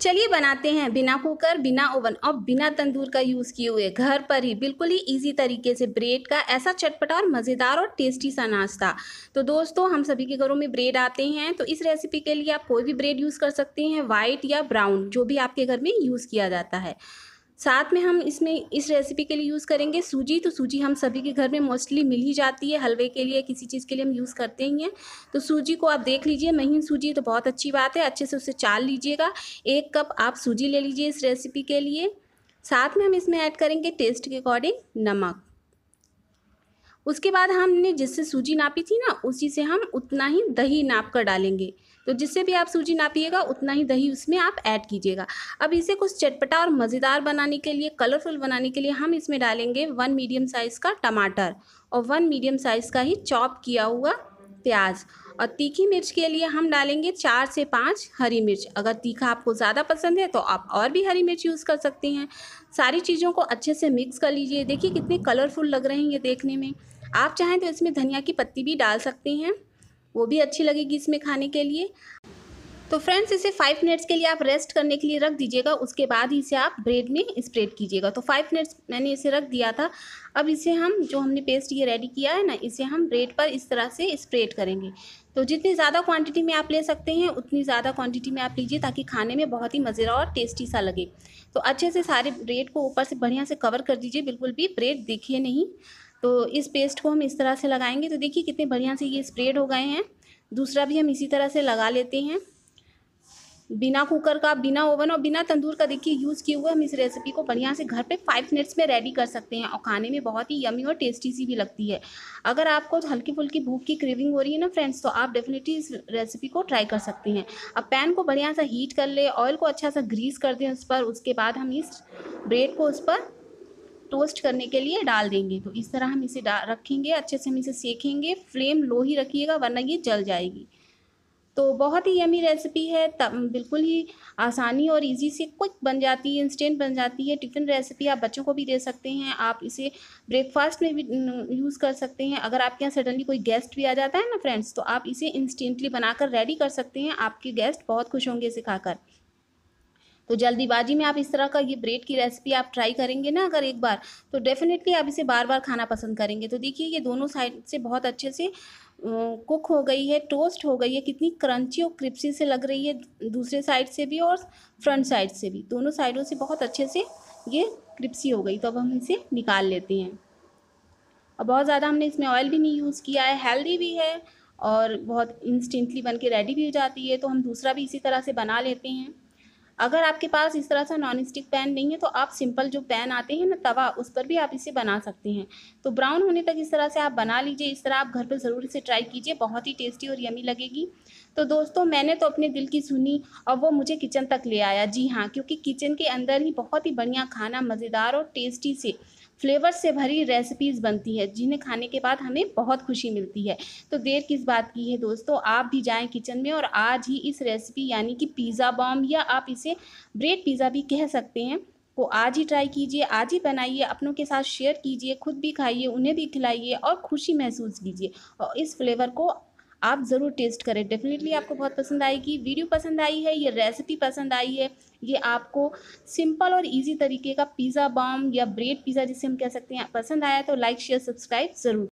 चलिए बनाते हैं बिना कुकर बिना ओवन और बिना तंदूर का यूज़ किए हुए घर पर ही बिल्कुल ही इजी तरीके से ब्रेड का ऐसा चटपटा और मज़ेदार और टेस्टी सा नाश्ता तो दोस्तों हम सभी के घरों में ब्रेड आते हैं तो इस रेसिपी के लिए आप कोई भी ब्रेड यूज़ कर सकते हैं वाइट या ब्राउन जो भी आपके घर में यूज़ किया जाता है साथ में हम इसमें इस रेसिपी के लिए यूज़ करेंगे सूजी तो सूजी हम सभी के घर में मोस्टली मिल ही जाती है हलवे के लिए किसी चीज़ के लिए हम यूज़ करते ही हैं तो सूजी को आप देख लीजिए महीन सूजी तो बहुत अच्छी बात है अच्छे से उसे चाल लीजिएगा एक कप आप सूजी ले लीजिए इस रेसिपी के लिए साथ में हम इसमें ऐड करेंगे टेस्ट के अकॉर्डिंग नमक उसके बाद हमने जिससे सूजी नापी थी ना उसी से हम उतना ही दही नाप कर डालेंगे तो जिससे भी आप सूजी नापिएगा उतना ही दही उसमें आप ऐड कीजिएगा अब इसे कुछ चटपटा और मज़ेदार बनाने के लिए कलरफुल बनाने के लिए हम इसमें डालेंगे वन मीडियम साइज़ का टमाटर और वन मीडियम साइज़ का ही चॉप किया हुआ प्याज और तीखी मिर्च के लिए हम डालेंगे चार से पाँच हरी मिर्च अगर तीखा आपको ज़्यादा पसंद है तो आप और भी हरी मिर्च यूज़ कर सकते हैं सारी चीज़ों को अच्छे से मिक्स कर लीजिए देखिए कितने कलरफुल लग रहे हैं ये देखने में आप चाहें तो इसमें धनिया की पत्ती भी डाल सकते हैं वो भी अच्छी लगेगी इसमें खाने के लिए तो फ्रेंड्स इसे फाइव मिनट्स के लिए आप रेस्ट करने के लिए रख दीजिएगा उसके बाद ही इसे आप ब्रेड में स्प्रेड कीजिएगा तो फाइव मिनट्स मैंने इसे रख दिया था अब इसे हम जो हमने पेस्ट ये रेडी किया है ना इसे हम ब्रेड पर इस तरह से स्प्रेड करेंगे तो जितनी ज़्यादा क्वांटिटी में आप ले सकते हैं उतनी ज़्यादा क्वांटिटी में आप लीजिए ताकि खाने में बहुत ही मज़ेदार और टेस्टी सा लगे तो अच्छे से सारे ब्रेड को ऊपर से बढ़िया से कवर कर दीजिए बिल्कुल भी ब्रेड दिखे नहीं तो इस पेस्ट को हम इस तरह से लगाएंगे तो देखिए कितने बढ़िया से ये स्प्रेड हो गए हैं दूसरा भी हम इसी तरह से लगा लेते हैं बिना कुकर का बिना ओवन और बिना तंदूर का देखिए यूज़ किए हुए हम इस रेसिपी को बढ़िया से घर पे फाइव मिनट्स में रेडी कर सकते हैं और खाने में बहुत ही यमी और टेस्टी सी भी लगती है अगर आपको हल्की फुल्की भूख की क्रेविंग हो रही है ना फ्रेंड्स तो आप डेफिनेटली इस रेसिपी को ट्राई कर सकते हैं अब पैन को बढ़िया सा हीट कर ले ऑयल को अच्छा सा ग्रीस कर दें उस पर उसके बाद हम इस ब्रेड को उस पर टोस्ट करने के लिए डाल देंगे तो इस तरह हम इसे रखेंगे अच्छे से हम इसे सेकेंगे फ्लेम लो ही रखिएगा वरना ये जल जाएगी तो बहुत ही यमी रेसिपी है तब बिल्कुल ही आसानी और इजी से क्विक बन जाती है इंस्टेंट बन जाती है टिफ़िन रेसिपी आप बच्चों को भी दे सकते हैं आप इसे ब्रेकफास्ट में भी यूज़ कर सकते हैं अगर आपके यहाँ सडनली कोई गेस्ट भी आ जाता है ना फ्रेंड्स तो आप इसे इंस्टेंटली बनाकर रेडी कर सकते हैं आपके गेस्ट बहुत खुश होंगे सिखाकर तो जल्दीबाजी में आप इस तरह का ये ब्रेड की रेसिपी आप ट्राई करेंगे ना अगर एक बार तो डेफिनेटली आप इसे बार बार खाना पसंद करेंगे तो देखिए ये दोनों साइड से बहुत अच्छे से कुक हो गई है टोस्ट हो गई है कितनी क्रंची और क्रिप्सी से लग रही है दूसरे साइड से भी और फ्रंट साइड से भी दोनों साइडों से बहुत अच्छे से ये क्रिप्सी हो गई तो अब हम इसे निकाल लेते हैं और बहुत ज़्यादा हमने इसमें ऑयल भी नहीं यूज़ किया है हेल्दी भी है और बहुत इंस्टेंटली बन के रेडी भी हो जाती है तो हम दूसरा भी इसी तरह से बना लेते हैं अगर आपके पास इस तरह सा नॉन स्टिक पैन नहीं है तो आप सिंपल जो पैन आते हैं ना तवा उस पर भी आप इसे बना सकते हैं तो ब्राउन होने तक इस तरह से आप बना लीजिए इस तरह आप घर पर ज़रूर इसे ट्राई कीजिए बहुत ही टेस्टी और यमी लगेगी तो दोस्तों मैंने तो अपने दिल की सुनी और वो मुझे किचन तक ले आया जी हाँ क्योंकि किचन के अंदर ही बहुत ही बढ़िया खाना मज़ेदार और टेस्टी से फ्लेवर से भरी रेसिपीज़ बनती है जिन्हें खाने के बाद हमें बहुत खुशी मिलती है तो देर किस बात की है दोस्तों आप भी जाएं किचन में और आज ही इस रेसिपी यानी कि पिज़्ज़ा बॉम या आप इसे ब्रेड पिज़्ज़ा भी कह सकते हैं को आज ही ट्राई कीजिए आज ही बनाइए अपनों के साथ शेयर कीजिए खुद भी खाइए उन्हें भी खिलाइए और खुशी महसूस कीजिए और इस फ्लेवर को आप ज़रूर टेस्ट करें डेफिनेटली आपको बहुत पसंद आएगी वीडियो पसंद आई है ये रेसिपी पसंद आई है ये आपको सिंपल और इजी तरीके का पिज़्ज़ा बॉम या ब्रेड पिज़्ज़ा जिसे हम कह सकते हैं पसंद आया तो लाइक शेयर सब्सक्राइब ज़रूर